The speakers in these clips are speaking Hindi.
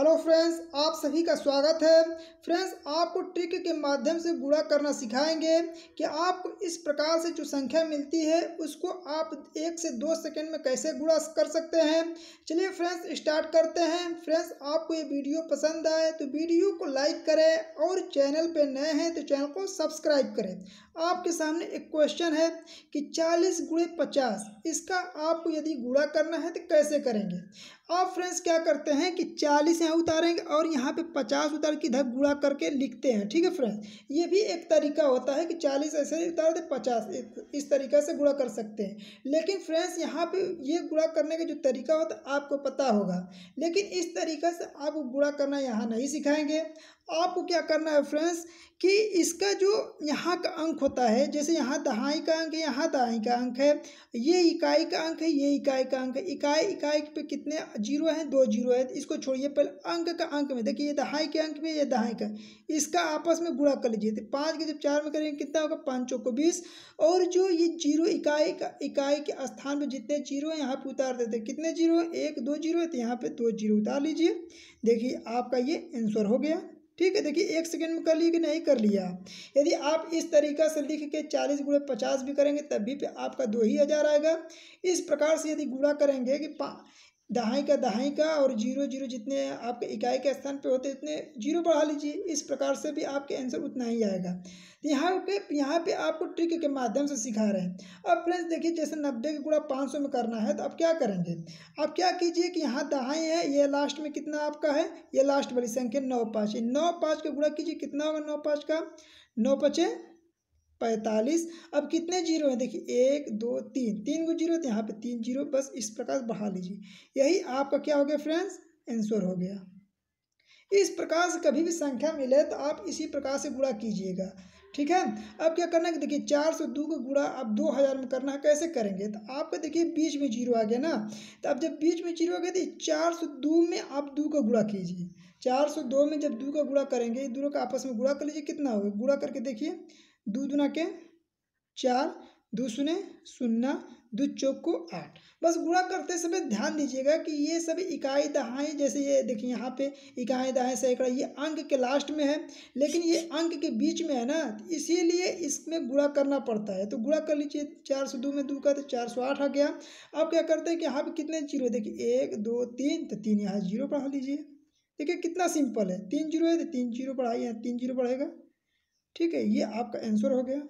हेलो फ्रेंड्स आप सभी का स्वागत है फ्रेंड्स आपको ट्रिक के माध्यम से गुणा करना सिखाएंगे कि आपको इस प्रकार से जो संख्या मिलती है उसको आप एक से दो सेकंड में कैसे गुणा कर सकते हैं चलिए फ्रेंड्स स्टार्ट करते हैं फ्रेंड्स आपको ये वीडियो पसंद आए तो वीडियो को लाइक करें और चैनल पर नए हैं तो चैनल को सब्सक्राइब करें आपके सामने एक क्वेश्चन है कि चालीस गुड़े पचास इसका आपको यदि गुड़ा करना है तो कैसे करेंगे आप फ्रेंड्स क्या करते हैं कि चालीस यहाँ उतारेंगे और यहाँ पे पचास उतार के इधर गुड़ा करके लिखते हैं ठीक है फ्रेंड्स ये भी एक तरीका होता है कि चालीस ऐसे उतार दे पचास इस तरीके से गुड़ा कर सकते हैं लेकिन फ्रेंड्स यहाँ पे ये गुड़ा करने का जो तरीका होता है आपको पता होगा लेकिन इस तरीके से आप गुड़ा करना यहाँ नहीं सिखाएंगे आपको क्या करना है फ्रेंड्स कि इसका जो यहाँ का अंक होता है जैसे यहाँ दहाई का अंक है यहाँ दहाई का अंक है ये इकाई का अंक है ये इकाई का अंक है इकाई इकाई पे कितने जीरो हैं दो जीरो है इसको छोड़िए पहले अंक का अंक में देखिए ये दहाई के अंक में ये दहाई का इसका आपस में गुणा कर लीजिए तो पाँच के जब चार में करेंगे कितना होगा पाँचों को बीस और जो ये जीरो इकाई का इकाई के स्थान पर जितने जीरो हैं यहाँ पर उतार देते हैं कितने जीरो है एक दो जीरो है तो यहाँ पर दो जीरो उतार लीजिए देखिए आपका ये आंसर हो गया ठीक है देखिए एक सेकंड में कर लिए कि नहीं कर लिया यदि आप इस तरीका से लिख के चालीस गुड़े पचास भी करेंगे तब भी आपका दो ही हज़ार आएगा इस प्रकार से यदि गुड़ा करेंगे कि दहाई का दहाई का और जीरो जीरो जितने आपके इकाई के स्थान पे होते उतने जीरो बढ़ा लीजिए इस प्रकार से भी आपके आंसर उतना ही आएगा तो यहाँ पे यहाँ पे आपको ट्रिक के माध्यम से सिखा रहे हैं अब फ्रेंड्स देखिए जैसे नब्बे के गुड़ा पाँच सौ में करना है तो आप क्या करेंगे आप क्या कीजिए कि यहाँ दहाई है ये लास्ट में कितना आपका है ये लास्ट वाली संख्या नौ पाँच नौ पाँच का गुड़ा कीजिए कितना होगा नौ पाँच का नौ पचे पैंतालीस अब कितने जीरो हैं देखिए एक दो तीन तीन को जीरो तो यहाँ पे तीन जीरो बस इस प्रकार बढ़ा लीजिए यही आपका क्या हो गया फ्रेंड्स आंसर हो गया इस प्रकार से कभी भी संख्या मिले तो आप इसी प्रकार से गुड़ा कीजिएगा ठीक है अब क्या करना है देखिए चार सौ दो को गुड़ा आप दो हज़ार में करना है कैसे करेंगे तो आपका देखिए बीच में जीरो आ गया ना तो अब जब बीच में जीरो आ गया तो चार सौ दो में आप दो का गुड़ा कीजिए चार सौ दो में जब दो का गुड़ा करेंगे दोनों का आपस में गुड़ा कर लीजिए कितना होगा गुड़ा करके देखिए दो दुना के चार दो शून्य सुनना दो चौक को आठ बस गुणा करते समय ध्यान दीजिएगा कि ये सब इकाई दहाएँ जैसे ये देखिए यहाँ पे इकाई दहाएँ सैकड़ा ये अंक के लास्ट में है लेकिन ये अंक के बीच में है ना इसीलिए इसमें गुणा करना पड़ता है तो गुणा कर लीजिए चार सौ दो में दो का तो चार सौ आठ आ गया अब क्या करते हैं कि यहाँ पर कितने जीरो देखिए एक दो तीन तो तीन यहाँ जीरो पढ़ा लीजिए देखिए कितना सिंपल है तीन जीरो है तो तीन जीरो पढ़ाइए तीन जीरो पढ़ेगा ठीक है ये आपका आंसर हो गया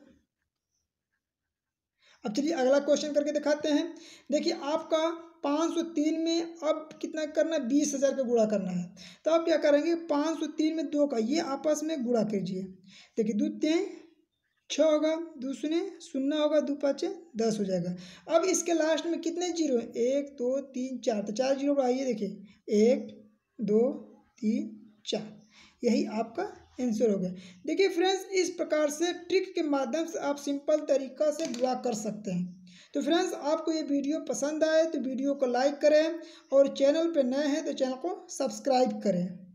अब चलिए अगला क्वेश्चन करके दिखाते हैं देखिए आपका पाँच सौ तीन में अब कितना करना है बीस हज़ार का गुणा करना है तो आप क्या करेंगे पाँच सौ तीन में दो का ये आपस में गुणा कीजिए देखिए दो तीन छः होगा दो शून्य शून्य होगा दो पाँच दस हो जाएगा अब इसके लास्ट में कितने जीरो हैं एक दो तीन चार तो चार जीरो बढ़ाइए देखिए एक दो तीन चार यही आपका आंसर हो गया देखिए फ्रेंड्स इस प्रकार से ट्रिक के माध्यम से आप सिंपल तरीका से दुआ कर सकते हैं तो फ्रेंड्स आपको ये वीडियो पसंद आए तो वीडियो को लाइक करें और चैनल पर नए हैं तो चैनल को सब्सक्राइब करें